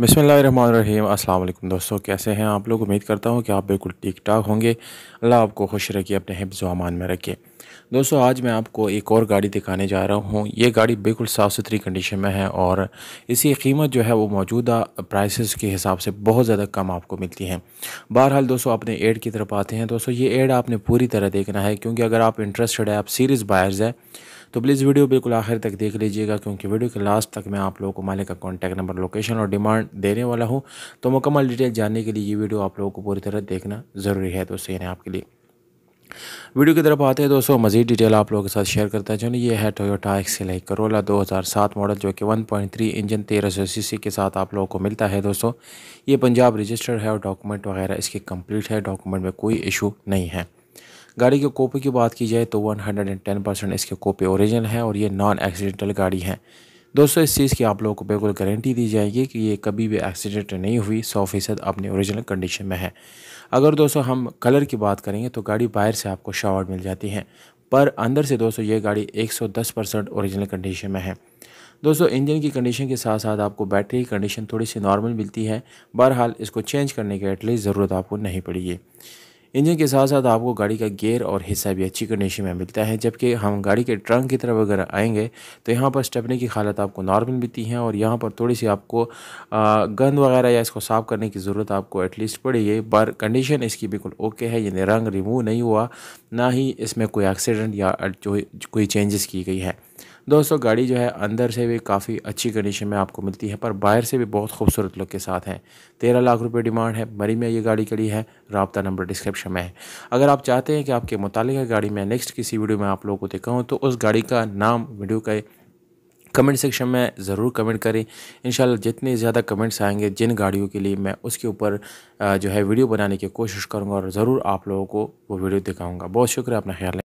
बसमीम अस्सलाम वालेकुम दोस्तों कैसे हैं आप लोग उम्मीद करता हूँ कि आप बिल्कुल ठीक ठाक होंगे अल्लाह आपको खुश रखिए अपने हिफ्ज़ अमान में रखिए दोस्तों आज मैं आपको एक और गाड़ी दिखाने जा रहा हूँ ये गाड़ी बिल्कुल साफ़ सुथरी कंडीशन में है और इसकी कीमत जो है वो मौजूदा प्राइसेस के हिसाब से बहुत ज़्यादा कम आपको मिलती हैं बहरहाल दोस्तों अपने एड की तरफ आते हैं दोस्तों ये एड आपने पूरी तरह देखना है क्योंकि अगर आप इंटरेस्टेड है आप सीरीज़ बायर्स हैं तो प्लीज़ वीडियो बिल्कुल आखिर तक देख लीजिएगा क्योंकि वीडियो के लास्ट तक मैं आप लोगों को मालिक का कॉन्टैक्ट नंबर लोकेशन और डिमांड देने वाला हूँ तो मुकम्मल डिटेल जानने के लिए ये वीडियो आप लोगों को पूरी तरह देखना ज़रूरी है तो सही है आपके लिए वीडियो की तरफ आते हैं दोस्तों मजीद डिटेल आप लोगों के साथ शेयर करता है जो ये है टोयोटा एक्सेलाई करोला 2007 मॉडल जो कि 1.3 इंजन 1300 सीसी के साथ आप लोगों को मिलता है दोस्तों ये पंजाब रजिस्टर्ड है और डॉक्यूमेंट वगैरह इसके कंप्लीट है डॉक्यूमेंट में कोई इशू नहीं है गाड़ी के कॉपी की बात की जाए तो 110 परसेंट इसके कॉपी ओरिजिनल है और ये नॉन एक्सीडेंटल गाड़ी है दोस्तों इस चीज़ की आप लोगों को बिल्कुल गारंटी दी जाएगी कि ये कभी भी एक्सीडेंट नहीं हुई सौ फीसद अपनी औरिजिनल कंडीशन में है अगर दोस्तों हम कलर की बात करेंगे तो गाड़ी बाहर से आपको शावर्ड मिल जाती है पर अंदर से दोस्तों ये गाड़ी 110 परसेंट औरिजिनल कंडीशन में है दोस्तों इंजन की कंडीशन के साथ साथ आपको बैटरी की कंडीशन थोड़ी सी नॉर्मल मिलती है बहरहाल इसको चेंज करने की एटलीस्ट ज़रूरत आपको नहीं पड़ेगी इंजन के साथ साथ आपको गाड़ी का गियर और हिस्सा भी अच्छी कंडीशन में मिलता है जबकि हम गाड़ी के ट्रंक की तरफ अगर आएंगे तो यहाँ पर स्टपने की हालत आपको नॉर्मल मिलती है और यहाँ पर थोड़ी सी आपको गंद वगैरह या इसको साफ़ करने की ज़रूरत आपको एटलीस्ट पड़ेगी पर कंडीशन इसकी बिल्कुल ओके है यानी रंग रिमूव नहीं हुआ ना ही इसमें कोई एक्सीडेंट या जो कोई चेंजेस की गई है दोस्तों गाड़ी जो है अंदर से भी काफ़ी अच्छी कंडीशन में आपको मिलती है पर बाहर से भी बहुत खूबसूरत लुक के साथ है तेरह लाख रुपये डिमांड है मरी में ये गाड़ी कड़ी है रबता नंबर डिस्क्रिप्शन में है अगर आप चाहते हैं कि आपके मुतल गाड़ी मैं नेक्स्ट किसी वीडियो में आप लोगों को दिखाऊँ तो उस गाड़ी का नाम वीडियो का कमेंट सेक्शन में ज़रूर कमेंट करें इन जितने ज़्यादा कमेंट्स आएंगे जिन गाड़ियों के लिए मैं उसके ऊपर जो है वीडियो बनाने की कोशिश करूँगा और ज़रूर आप लोगों को वो वीडियो दिखाऊँगा बहुत शुक्रिया अपना ख्याल